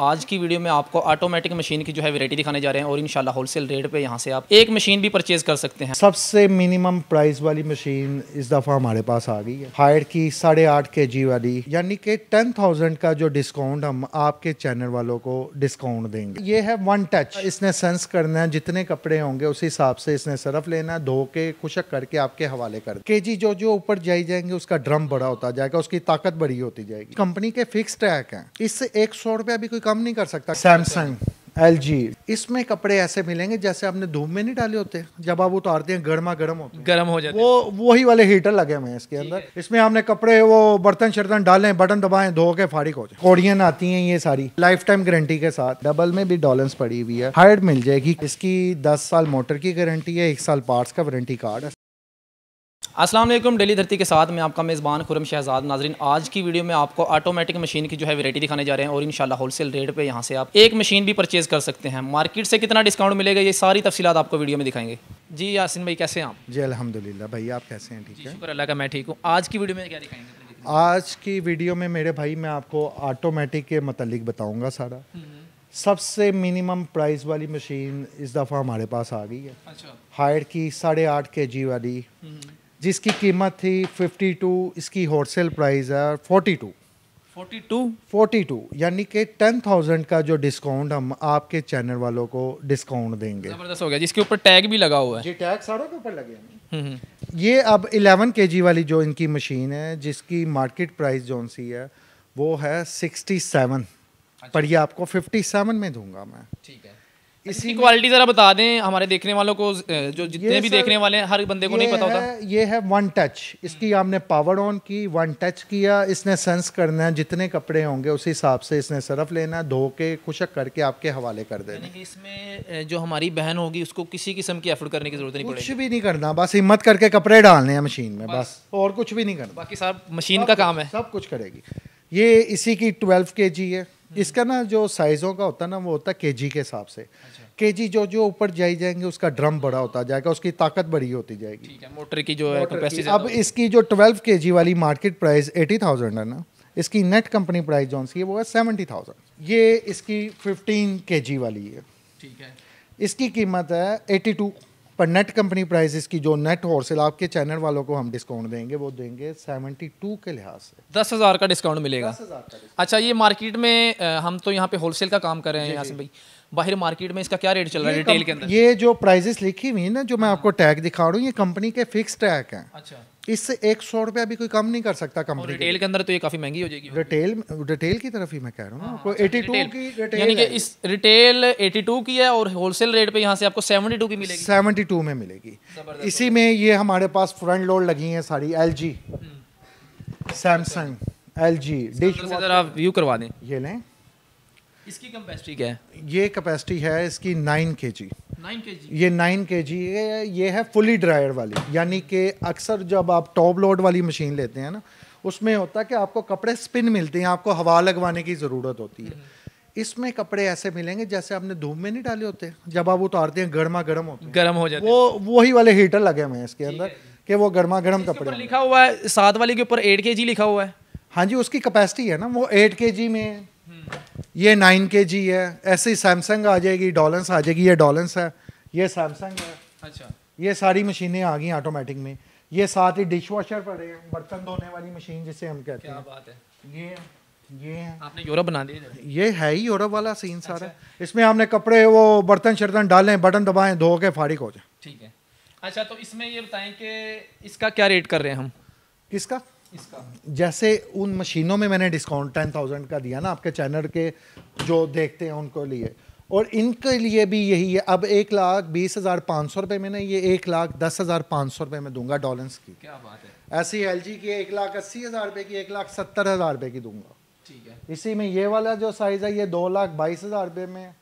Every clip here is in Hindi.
आज की वीडियो में आपको ऑटोमेटिक मशीन की जो है वेरायटी दिखाने जा रहे हैं और इनशाला होलसेल रेट पे यहाँ से आप एक मशीन भी परचेज कर सकते हैं सबसे मिनिमम प्राइस वाली मशीन इस दफ़ा हमारे पास आ गई है हाइट की साढ़े आठ के जी वाली यानी कि टेन थाउजेंड का जो डिस्काउंट हम आपके चैनल वालों को डिस्काउंट देंगे ये है वन टच इसने सेंस करना है जितने कपड़े होंगे उस हिसाब से इसने सरफ लेना है धो के खुशक करके आपके हवाले कर के जी जो जो ऊपर जाई जाएंगे उसका ड्रम बड़ा होता जाएगा उसकी ताकत बड़ी होती जाएगी कंपनी के फिक्स ट्रैक है इससे एक सौ रुपया भी कोई कम नहीं कर सकता सैमसंग एल जी इसमें कपड़े ऐसे मिलेंगे जैसे आपने धूप में नहीं डाले होते जब आप उतारते हैं गर्मा गर्म होते गर्म हो जाते वो वही वाले हीटर लगे हुए हैं इसके अंदर इसमें आपने कपड़े वो बर्तन शर्तन डालें बटन दबाएं धो के फारिक हो जाए कोड़ियन आती हैं ये सारी लाइफ टाइम गारंटी के साथ डबल में भी डॉलेंस पड़ी हुई है हाइड मिल जाएगी इसकी दस साल मोटर की गारंटी है एक साल पार्ट्स का वारंटी कार्ड है अस्सलाम वालेकुम डेली धरती के साथ मैं आपका मेज़बान खुरम शहजाद नाजरीन आज की वीडियो में आपको ऑटोमेटिक मशीन की जो है वैरायटी दिखाने जा रहे हैं और इन होलसेल रेट पे यहाँ से आप एक मशीन भी परचेज कर सकते हैं मार्केट से कितना डिस्काउंट मिलेगा ये सारी तफसीत आपको वीडियो में दिखाएंगे जी यासिन भाई कैसे आप जी अलहमदिल्ला भाई आप कैसे हैं ठीक है शुक्र अल्लाह का मैं ठीक हूँ आज की वीडियो में क्या दिखाएंगे आज की वीडियो में मेरे भाई मैं आपको ऑटोमेटिक के मतलब बताऊँगा सारा हम्म। सबसे मिनिमम प्राइस वाली मशीन इस दफ़ा हमारे पास आ गई है अच्छा हाइट की साढ़े आठ के जी वाली हम्म। जिसकी कीमत थी 52 इसकी होलसेल प्राइस है 42 42 42 यानी कि 10,000 का जो डिस्काउंट हम आपके चैनल वालों को डिस्काउंट देंगे जबरदस्त हो गया जिसके ऊपर टैग भी लगा हुआ है जी टैग सारों के ऊपर लगे हम्म, हम्म। ये अब 11 जी वाली जो इनकी मशीन है जिसकी मार्केट प्राइस जो सी है वो है सिक्सटी अच्छा। पर ये आपको फिफ्टी में दूंगा मैं ठीक है इसी क्वालिटी जरा बता दें हमारे देखने वालों को जो जितने भी देखने वाले हैं हर बंदे को नहीं पता होता ये है वन टच इसकी हमने पावर ऑन की वन टच किया इसने सेंस करना है जितने कपड़े होंगे उस हिसाब से इसने सरफ लेना धो के खुशक करके आपके हवाले कर देना इसमें जो हमारी बहन होगी उसको किसी किस्म की एफर्ट करने की जरूरत नहीं कुछ भी नहीं करना बस हिम्मत करके कपड़े डालने हैं मशीन में बस और कुछ भी नहीं करना बाकी साहब मशीन का काम है सब कुछ करेगी ये इसी की ट्वेल्व के जी है हम्म। इसका ना जो साइज़ों का होता है ना वो होता है केजी के हिसाब से अच्छा। केजी जो जो ऊपर जाई जाएंगे उसका ड्रम बड़ा होता जाएगा उसकी ताकत बड़ी होती जाएगी ठीक है मोटर की जो है की, अब इसकी जो के जी वाली मार्केट प्राइस एटी थाउजेंड है ना इसकी नेट कंपनी प्राइस जो है वो है सेवेंटी थाउजेंड ये इसकी के जी वाली है ठीक है इसकी कीमत है टू पर नेट कंपनी प्राइसेस की जो नेट होलसेल आपके चैनल वालों को हम डिस्काउंट देंगे वो देंगे सेवेंटी टू के लिहाज से दस हज़ार का डिस्काउंट मिलेगा दस हज़ार का अच्छा ये मार्केट में हम तो यहाँ पे होलसेल का काम कर रहे हैं यहाँ से भाई बाहर मार्केट में इसका क्या रेट चल रहा है रिटेल के अंदर ये जो प्राइजेस लिखी हुई है ना जो मैं आपको टैग दिखा रहा हूँ ये कंपनी के फिक्स टैग हैं अच्छा इससे एक सौ रुपया भी कोई कम नहीं कर सकता कंपनी रिटेल के अंदर तो ये काफी महंगी हो जाएगी रिटेल रिटेल की तरफ ही मैं कह रहा हूँ आपको एटी टू की रिटेल यानी कि इस रिटेल एटी टू की है और होलसेल रेट पे यहाँ से आपको सेवेंटी टू की मिलेगी सेवेंटी टू में मिलेगी इसी में ये हमारे पास फ्रंट लोड लगी है सारी L G Samsung L G dish आप व्यू करवा दें ये लें इसकी कैपेसिटी क्या है ये कैपेसिटी है इसकी नाइन के जी ये नाइन के जी ये, ये है फुली ड्रायर वाली यानी कि अक्सर जब आप टॉप लोड वाली मशीन लेते हैं ना उसमें होता है कि आपको कपड़े स्पिन मिलते हैं आपको हवा लगवाने की ज़रूरत होती है हम्म। इसमें कपड़े ऐसे मिलेंगे जैसे आपने धूप में नहीं डाले होते जब आप उतारते हैं गर्मा गर्म होते हैं गर्म हो जाते वो वही वाले हीटर लगे हुए हैं इसके अंदर कि वो गर्मा गर्म कपड़े लिखा हुआ है सात वाले के ऊपर एट के लिखा हुआ है हाँ जी उसकी कैपेसिटी है ना वो एट के में ये नाइन के जी है ऐसे ही सैमसंग आ जाएगी डॉलेंस आ जाएगी ये डॉलेंस है ये सैमसंग है अच्छा ये सारी मशीनें आ गई ऑटोमेटिक में ये साथ ही डिश वॉशर पड़े हैं बर्तन धोने वाली मशीन जिसे हम कहते हैं बात है ये ये आपने यूरोप बना दिया ये है ही यूरोप वाला सीन सारा अच्छा। इसमें हमने कपड़े वो बर्तन शर्तन डालें बटन दबाएं धो के फारिक हो जाए ठीक है अच्छा तो इसमें ये बताएं कि इसका क्या रेट कर रहे हैं हम किसका इसका जैसे उन मशीनों में मैंने डिस्काउंट टेन थाउजेंड का दिया ना आपके चैनल के जो देखते हैं उनको लिए और इनके लिए भी यही है अब एक लाख बीस हज़ार पाँच सौ रुपये में ना ये एक लाख दस हज़ार पाँच सौ रुपये में दूंगा डॉलेंस की क्या बात है ऐसी एल जी की एक लाख अस्सी हज़ार रुपये की एक लाख सत्तर हज़ार रुपये की दूंगा ठीक है इसी में ये वाला जो साइज़ है ये दो लाख बाईस हज़ार रुपये में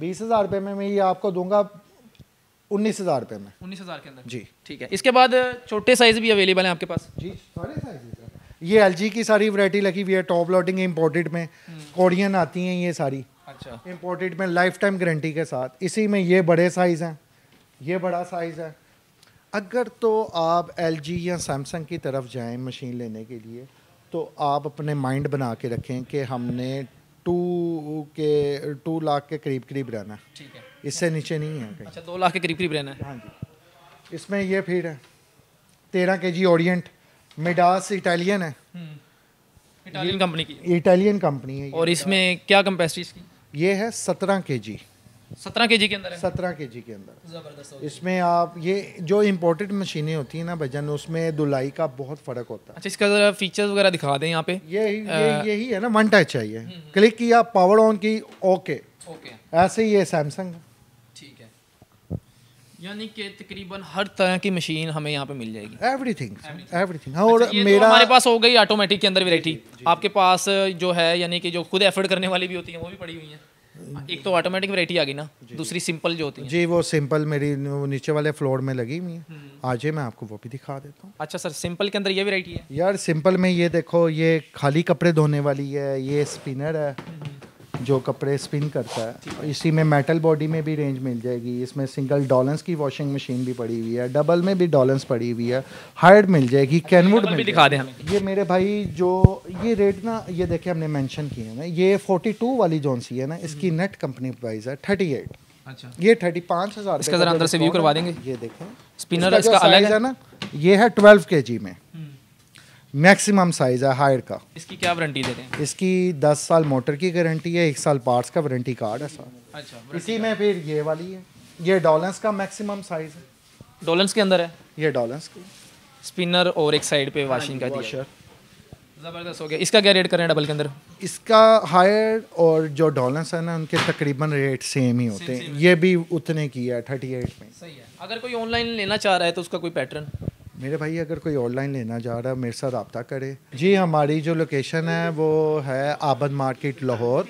बीस हज़ार रुपये में मैं ये आपको दूंगा उन्नीस हज़ार रुपए में उन्नीस हज़ार के अंदर जी ठीक है इसके बाद छोटे साइज़ भी अवेलेबल है आपके पास जी सारे साइज ये एल की सारी वरायटी लगी हुई है टॉप लॉटिंग इम्पोर्टेड में कोरियन हम्म। आती हैं ये सारी अच्छा इम्पोर्टेड में लाइफ टाइम गारंटी के साथ इसी में ये बड़े साइज़ हैं ये बड़ा साइज़ है अगर तो आप एल या सैमसंग की तरफ जाएं मशीन लेने के लिए तो आप अपने माइंड बना के रखें कि हमने टू के टू लाख के करीब करीब रहना है ठीक है इससे नीचे नहीं है अच्छा दो लाख के करीब करीब रहना है हाँ जी इसमें ये फीड है तेरह के जी ओरिएंट मिडास इटालियन है हम्म, इटालियन कंपनी की इटालियन कंपनी है और इसमें क्या कंपेसिटी इसकी ये है सत्रह के जी सत्रह के जी के अंदर सत्रह के जी के अंदर जबरदस्त इसमें आप ये जो इम्पोर्टेड मशीनें होती हैं ना भजन उसमें दुलाई का बहुत फर्क होता है अच्छा इसका फीचर्स वगैरह दिखा दें यहाँ पे ये यही है ना वन टच है क्लिक हम्म, हम्म। किया पावर ऑन की ओके ओके ऐसे ही है सैमसंग ठीक है यानी कि तकरीबन हर तरह की मशीन हमें यहाँ पे मिल जाएगी एवरीथिंग एवरीथिंग अच्छा, और मेरा हमारे पास हो गई ऑटोमेटिक के अंदर वेराइटी आपके पास जो है यानी कि जो खुद एफर्ट करने वाली भी होती है वो भी पड़ी हुई है एक तो ऑटोमेटिक वैरायटी आ गई ना दूसरी सिंपल जो होती है जी वो सिंपल मेरी वो नीचे वाले फ्लोर में लगी हुई है हम्म। आज मैं आपको वो भी दिखा देता हूँ अच्छा सर सिंपल के अंदर ये वैरायटी है यार सिंपल में ये देखो ये खाली कपड़े धोने वाली है ये स्पिनर है हम्म। जो कपड़े स्पिन करता है इसी में मेटल बॉडी में भी रेंज मिल जाएगी इसमें सिंगल डॉलेंस की वॉशिंग मशीन भी पड़ी हुई है डबल में भी डॉलेंस पड़ी हुई है हार्ड मिल जाएगी कैनवुड में दिखा दें हमें ये मेरे भाई जो ये रेट ना ये देखे हमने मैंशन किए ना ये फोर्टी वाली जोन सी है ना इसकी नेट कंपनी प्राइस है थर्टी अच्छा ये थर्टी इसका हजार अंदर से व्यू करवा देंगे ये देखें स्पिनर इसका अलग है ना ये है 12 केजी में मैक्सिमम साइज़ है हायर का इसकी क्या वारंटी दे रहे हैं इसकी दस साल मोटर की गारंटी है एक साल पार्ट्स का वारंटी कार्ड है सर अच्छा इसी में फिर ये वाली है ये डॉलेंस का मैक्सिमम साइज़ है डॉलेंस के अंदर है ये डॉलेंस की स्पिनर और एक साइड पे वाशिंग हाँ का दिया ज़बरदस्त हो गया इसका क्या रेट करें डबल के अंदर इसका हायर और जो डॉलेंस है ना उनके तकरीबन रेट सेम ही होते हैं ये भी उतने की है थर्टी एट में सही है अगर कोई ऑनलाइन लेना चाह रहा है तो उसका कोई पैटर्न मेरे भाई अगर कोई ऑनलाइन लेना जा रहा है मेरे साथ रबता करे जी हमारी जो लोकेशन है वो है आबद मार्केट लाहौर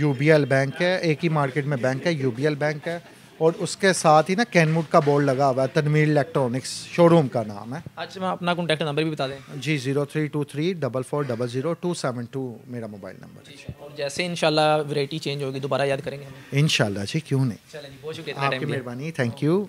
यू बैंक है एक ही मार्केट में बैंक है यू बैंक है और उसके साथ ही ना कैनवुड का बोर्ड लगा हुआ है तनमीर इलेक्ट्रॉनिक्स शोरूम का नाम है अच्छा मैं अपना कॉन्टैक्ट नंबर भी बता दें जी zero three two three double four double zero two seven two मेरा मोबाइल नंबर है और जैसे इन वैरायटी चेंज होगी दोबारा याद करेंगे इनशाला जी क्यों नहीं बहुत शुक्रिया आपकी मेहरबानी थैंक यू